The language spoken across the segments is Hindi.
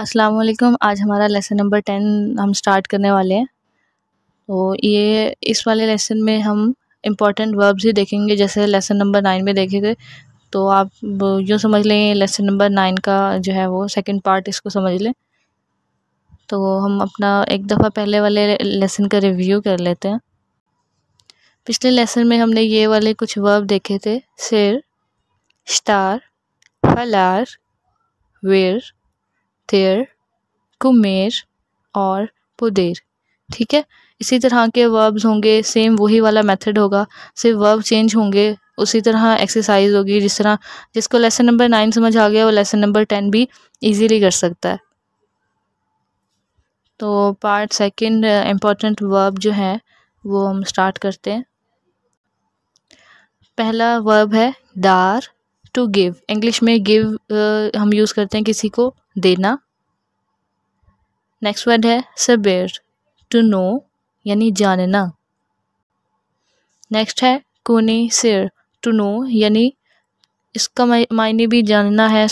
अस्सलाम वालेकुम आज हमारा लेसन नंबर टेन हम स्टार्ट करने वाले हैं तो ये इस वाले लेसन में हम इम्पॉर्टेंट वर्ब्स ही देखेंगे जैसे लेसन नंबर नाइन में देखे थे तो आप यूँ समझ लें लेसन नंबर नाइन का जो है वो सेकंड पार्ट इसको समझ लें तो हम अपना एक दफ़ा पहले वाले लेसन का रिव्यू कर लेते हैं पिछले लेसन में हमने ये वाले कुछ वर्ब देखे थे सिर स्टार फलार वेर तेर कुमेर और पुदेर ठीक है इसी तरह के वर्ब्स होंगे सेम वही वाला मेथड होगा सिर्फ वर्ब चेंज होंगे उसी तरह एक्सरसाइज होगी जिस तरह जिसको लेसन नंबर नाइन समझ आ गया वो लेसन नंबर टेन भी इजीली कर सकता है तो पार्ट सेकंड इम्पॉर्टेंट वर्ब जो है वो हम स्टार्ट करते हैं पहला वर्ब है दार टू गिव इंग्लिश में गिव uh, हम यूज़ करते हैं किसी को देना नेक्स्ट वर्ड है सबेर टू नो यानी जानना नेक्स्ट है कोने सिर टू नो यानी इसका मायने भी जानना है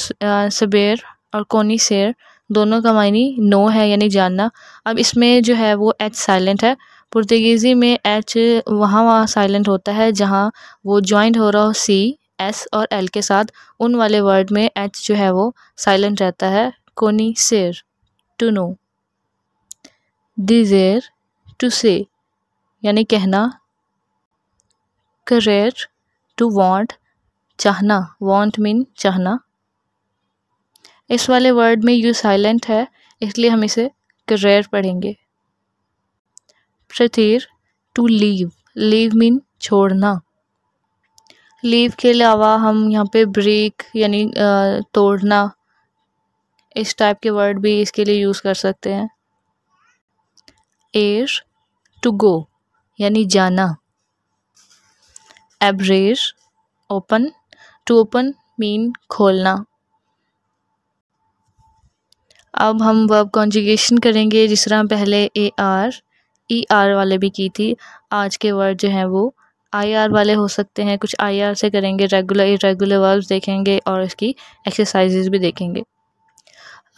सबेर और कोनी शेर दोनों का मायने नो है यानी जानना अब इसमें जो है वो एच साइलेंट है पुर्तगीज़ी में एच वहाँ वहाँ साइलेंट होता है जहाँ वो ज्वाइंट हो रहा हो सी एस और एल के साथ उन वाले वर्ड में एच जो है वो साइलेंट रहता है कोनी सेर टू नो डिजेर टू से यानी कहना करेर टू वांट चाहना वांट मीन चाहना इस वाले वर्ड में यू साइलेंट है इसलिए हम इसे करेर पढ़ेंगे प्रतीर टू लीव लीव मीन छोड़ना लीव के अलावा हम यहाँ पे ब्रेक यानी तोड़ना इस टाइप के वर्ड भी इसके लिए यूज़ कर सकते हैं एर टू गो यानी जाना एबरेज ओपन टू ओपन मीन खोलना अब हम वर्ब कॉन्जुगेशन करेंगे जिस तरह पहले ए आर ई आर वाले भी की थी आज के वर्ड जो हैं वो आईआर वाले हो सकते हैं कुछ आईआर से करेंगे रेगुलर इरेगुलर वर्ब्स देखेंगे और इसकी एक्सरसाइजेज भी देखेंगे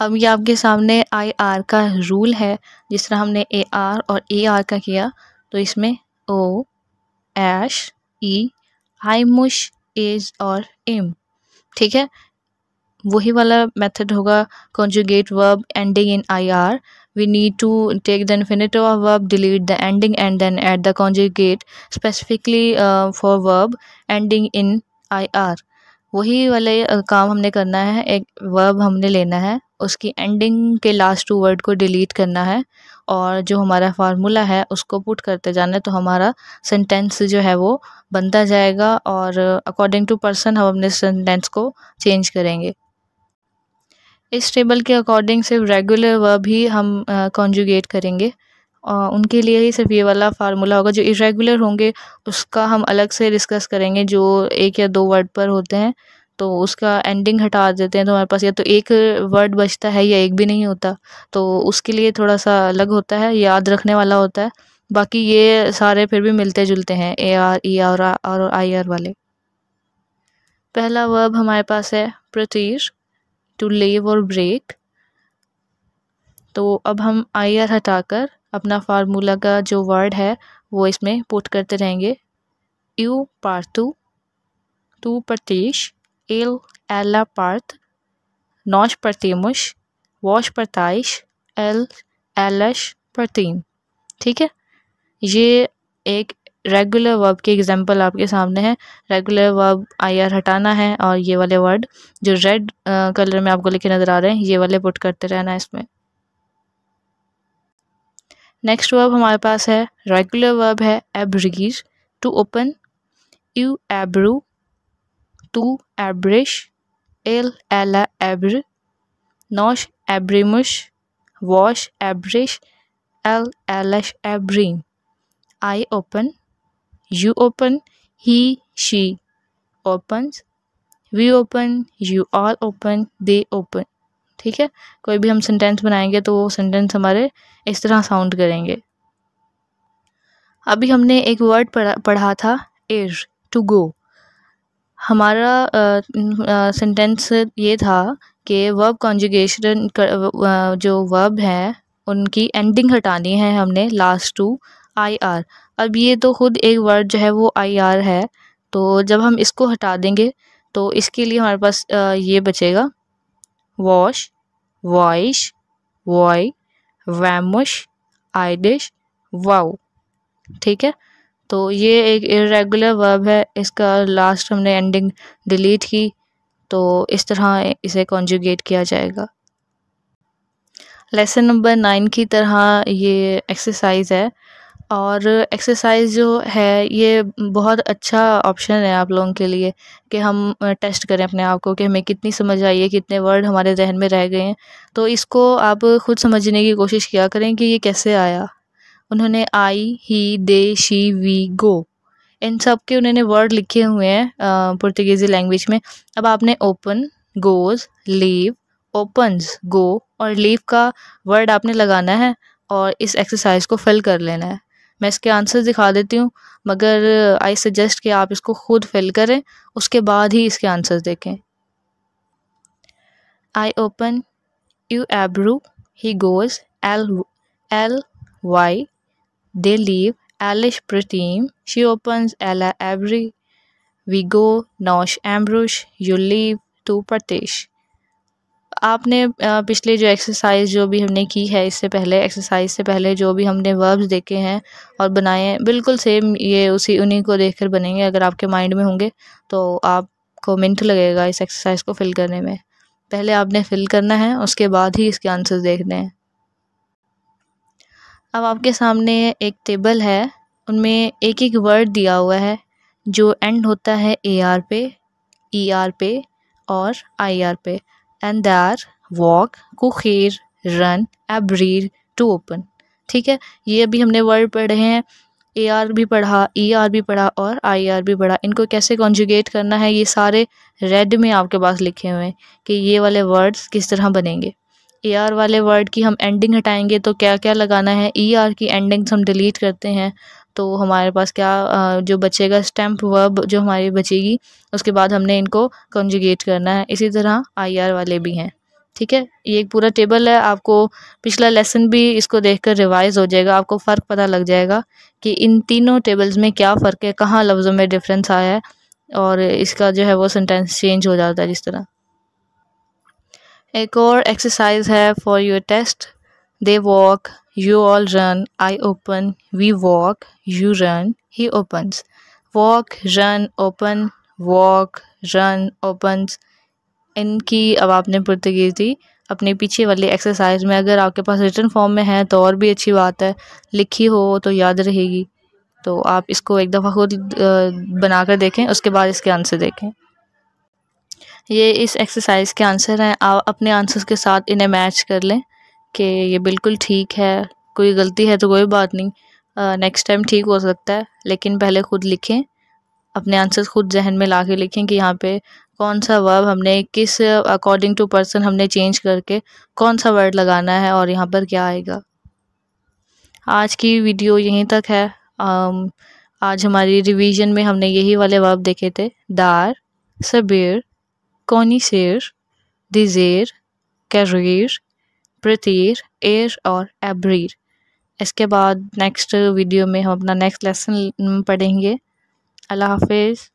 अब ये आपके सामने आई आर का रूल है जिस तरह हमने ए आर और ए आर का किया तो इसमें ओ एश ई आई मुश एज और एम ठीक है वही वाला मेथड होगा conjugate verb ending in I R we need to take the infinitive of verb delete the ending and then add the conjugate specifically uh, for verb ending in ir वही वाले uh, काम हमने करना है एक वर्ब हमने लेना है उसकी एंडिंग के लास्ट टू वर्ड को डिलीट करना है और जो हमारा फार्मूला है उसको पुट करते जाना है तो हमारा सेंटेंस जो है वो बनता जाएगा और अकॉर्डिंग टू पर्सन हम अपने सेंटेंस को चेंज करेंगे इस टेबल के अकॉर्डिंग सिर्फ रेगुलर वर्ब ही हम कॉन्जुगेट करेंगे और उनके लिए ही सिर्फ ये वाला फार्मूला होगा जो इरेगुलर होंगे उसका हम अलग से डिस्कस करेंगे जो एक या दो वर्ड पर होते हैं तो उसका एंडिंग हटा देते हैं तो हमारे पास या तो एक वर्ड बचता है या एक भी नहीं होता तो उसके लिए थोड़ा सा अलग होता है याद रखने वाला होता है बाकी ये सारे फिर भी मिलते जुलते हैं ए आर ई आर और आई आर वाले पहला वर्ब हमारे पास है प्रतीश टू लेव और ब्रेक तो अब हम आई आर हटाकर अपना फार्मूला का जो वर्ड है वो इसमें पुट करते रहेंगे यू पार्थु टू प्रतीश एल एला पार्थ नौश प्रतिमुश वॉश परताइश एल एलश प्रतीम ठीक है ये एक रेगुलर वर्ब के एग्जांपल आपके सामने है रेगुलर वर्ब आई आर हटाना है और ये वाले वर्ड जो रेड कलर में आपको लिखे नज़र आ रहे हैं ये वाले पुट करते रहना है इसमें नेक्स्ट वर्ब हमारे पास है रेगुलर वर्ब है एब्रीज टू ओपन यू एब्रू टू एब्रिश एल एला एब्र नोश एब्रीमुश वॉश एब्रिश एल एलश एब्रीन I open you open he she opens we open you are open they open ठीक है कोई भी हम सेंटेंस बनाएंगे तो वो सेंटेंस हमारे इस तरह साउंड करेंगे अभी हमने एक वर्ड पढ़ा पढ़ा था एर टू गो हमारा सेंटेंस ये था कि वर्ब कॉन्जुगेशन जो वर्ब है उनकी एंडिंग हटानी है हमने लास्ट टू आई आर अब ये तो ख़ुद एक वर्ड जो है वो आई आर है तो जब हम इसको हटा देंगे तो इसके लिए हमारे पास ये बचेगा वॉश वॉइश वॉय वैमश आइडिश वाओ ठीक है तो ये एक इरेगुलर वर्ब है इसका लास्ट हमने एंडिंग डिलीट की तो इस तरह इसे कॉन्जुगेट किया जाएगा लेसन नंबर नाइन की तरह ये एक्सरसाइज है और एक्सरसाइज जो है ये बहुत अच्छा ऑप्शन है आप लोगों के लिए कि हम टेस्ट करें अपने आप को कि हमें कितनी समझ आई है कितने वर्ड हमारे जहन में रह गए हैं तो इसको आप खुद समझने की कोशिश किया करें कि ये कैसे आया उन्होंने आई ही दे शी वी गो इन सब के उन्होंने वर्ड लिखे हुए हैं पुर्तगीज़ी लैंग्वेज में अब आपने open goes leave opens go और लीव का वर्ड आपने लगाना है और इस एक्सरसाइज को फिल कर लेना है मैं इसके आंसर्स दिखा देती हूँ मगर आई सजेस्ट कि आप इसको खुद फिल करें उसके बाद ही इसके आंसर्स देखें आई ओपन यू एब्रू ही गोज एल एल वाई दे लीव एलिश प्रतीम शी ओपन एला एवरी वी गो नोश एम्ब्रुश यू लीव टू pratish आपने पिछले जो एक्सरसाइज जो भी हमने की है इससे पहले एक्सरसाइज से पहले जो भी हमने वर्ब्स देखे हैं और बनाए हैं बिल्कुल सेम ये उसी उन्हीं को देख कर बनेंगे अगर आपके माइंड में होंगे तो आपको मिनट लगेगा इस एक्सरसाइज को फिल करने में पहले आपने फिल करना है उसके बाद ही इसके आंसर्स देखने हैं अब आपके सामने एक टेबल है उनमें एक एक वर्ड दिया हुआ है जो एंड होता है ए आर पे ई e आर पे और आई आर पे एंड वॉक कुखेर रन एब्रीर टू ओपन ठीक है ये अभी हमने वर्ड पढ़े हैं ए आर भी पढ़ा ई आर भी पढ़ा और आई आर भी पढ़ा इनको कैसे कॉन्जुगेट करना है ये सारे रेड में आपके पास लिखे हुए हैं कि ये वाले वर्ड्स किस तरह बनेंगे ए आर वाले वर्ड की हम एंडिंग हटाएंगे तो क्या क्या लगाना है ई e आर की एंडिंग्स हम डिलीट करते हैं तो हमारे पास क्या जो बचेगा स्टैम्प वर्ब जो हमारी बचेगी उसके बाद हमने इनको कंजुगेट करना है इसी तरह आई आर वाले भी हैं ठीक है ये एक पूरा टेबल है आपको पिछला लेसन भी इसको देखकर रिवाइज हो जाएगा आपको फ़र्क पता लग जाएगा कि इन तीनों टेबल्स में क्या फ़र्क है कहाँ लफ्ज़ों में डिफरेंस आया है और इसका जो है वो सेंटेंस चेंज हो जाता है जिस तरह एक और एक्सरसाइज है for your test they walk you all run I open we walk you run he opens walk run open walk run opens इनकी अब आपने पुर्तगीज दी अपने पीछे वाली एक्सरसाइज में अगर आपके पास रिटर्न फॉर्म में है तो और भी अच्छी बात है लिखी हो तो याद रहेगी तो आप इसको एक दफ़ा खुद बनाकर देखें उसके बाद इसके आंसर देखें ये इस एक्सरसाइज के आंसर हैं आप अपने आंसर्स के साथ इन्हें मैच कर लें कि ये बिल्कुल ठीक है कोई गलती है तो कोई बात नहीं नेक्स्ट टाइम ठीक हो सकता है लेकिन पहले ख़ुद लिखें अपने आंसर्स खुद जहन में ला के लिखें कि यहाँ पे कौन सा वर्ब हमने किस अकॉर्डिंग टू पर्सन हमने चेंज करके कौन सा वर्ड लगाना है और यहाँ पर क्या आएगा आज की वीडियो यहीं तक है आज हमारी रिवीजन में हमने यही वाले वर्ब देखे थे दार सबेर कौनी शेर दिजेर करीर प्रतीर एर और एब्रीर इसके बाद नेक्स्ट वीडियो में हम अपना नेक्स्ट लेसन पढ़ेंगे अल्लाह हाफिज़